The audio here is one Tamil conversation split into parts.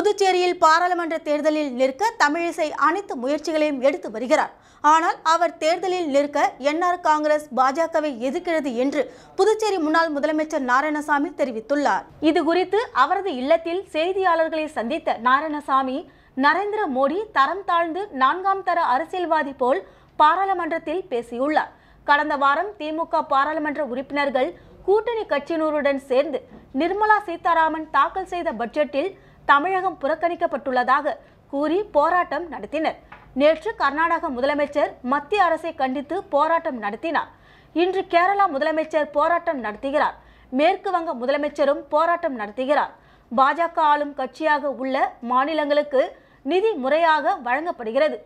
புதுச்சேரியில் பாராளுமன்ற தேர்தலில் நிற்க தமிழிசை அனைத்து முயற்சிகளையும் எடுத்து வருகிறார் ஆனால் அவர் தேர்தலில் நிற்க என்ஆர் காங்கிரஸ் பாஜகவை எதிர்க்கிறது என்று புதுச்சேரி முன்னாள் முதலமைச்சர் நாராயணசாமி தெரிவித்துள்ளார் இது குறித்து அவரது இல்லத்தில் செய்தியாளர்களை சந்தித்த நாராயணசாமி நரேந்திர மோடி தரம் தாழ்ந்து நான்காம் தர அரசியல்வாதி போல் பாராளுமன்றத்தில் பேசியுள்ளார் கடந்த வாரம் திமுக பாராளுமன்ற உறுப்பினர்கள் கூட்டணி கட்சியினருடன் சேர்ந்து நிர்மலா சீதாராமன் தாக்கல் செய்த பட்ஜெட்டில் தமிழகம் புறக்கணிக்கப்பட்டுள்ளதாக கூறி போராட்டம் நடத்தினர் நேற்று கர்நாடக முதலமைச்சர் மத்திய அரசை கண்டித்து போராட்டம் நடத்தினார் இன்று கேரளா முதலமைச்சர் போராட்டம் நடத்துகிறார் மேற்கு வங்க முதலமைச்சரும் போராட்டம் நடத்துகிறார் பாஜக ஆளும் கட்சியாக உள்ள மாநிலங்களுக்கு நிதி முறையாக வழங்கப்படுகிறது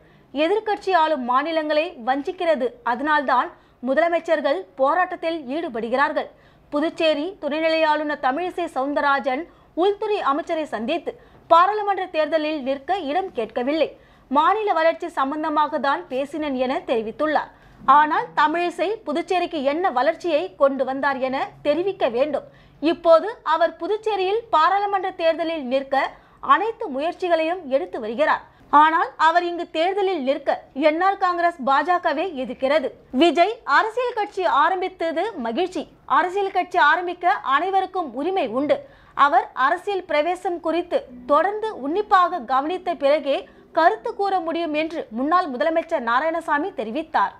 எதிர்கட்சி ஆளும் மாநிலங்களை வஞ்சிக்கிறது அதனால்தான் முதலமைச்சர்கள் போராட்டத்தில் ஈடுபடுகிறார்கள் புதுச்சேரி துணைநிலை ஆளுநர் தமிழிசை சவுந்தரராஜன் உள்துறை அமைச்சரை சந்தித்து பாராளுமன்ற தேர்தலில் நிற்க இடம் கேட்கவில்லை மாநில வளர்ச்சி சம்பந்தமாக தான் பேசினேன் என தெரிவித்துள்ளார் ஆனால் தமிழிசை புதுச்சேரிக்கு என்ன வளர்ச்சியை கொண்டு வந்தார் என தெரிவிக்க வேண்டும் இப்போது அவர் புதுச்சேரியில் பாராளுமன்ற தேர்தலில் நிற்க அனைத்து முயற்சிகளையும் எடுத்து வருகிறார் ஆனால் அவர் இங்கு தேர்தலில் நிற்க என்ஆர் காங்கிரஸ் பாஜகவே எதிர்க்கிறது விஜய் அரசியல் கட்சி ஆரம்பித்தது மகிழ்ச்சி அரசியல் கட்சி ஆரம்பிக்க அனைவருக்கும் உரிமை உண்டு அவர் அரசியல் பிரவேசம் குறித்து தொடர்ந்து உன்னிப்பாக கவனித்த பிறகே கருத்து கூற முடியும் என்று முன்னாள் முதலமைச்சர் நாராயணசாமி தெரிவித்தார்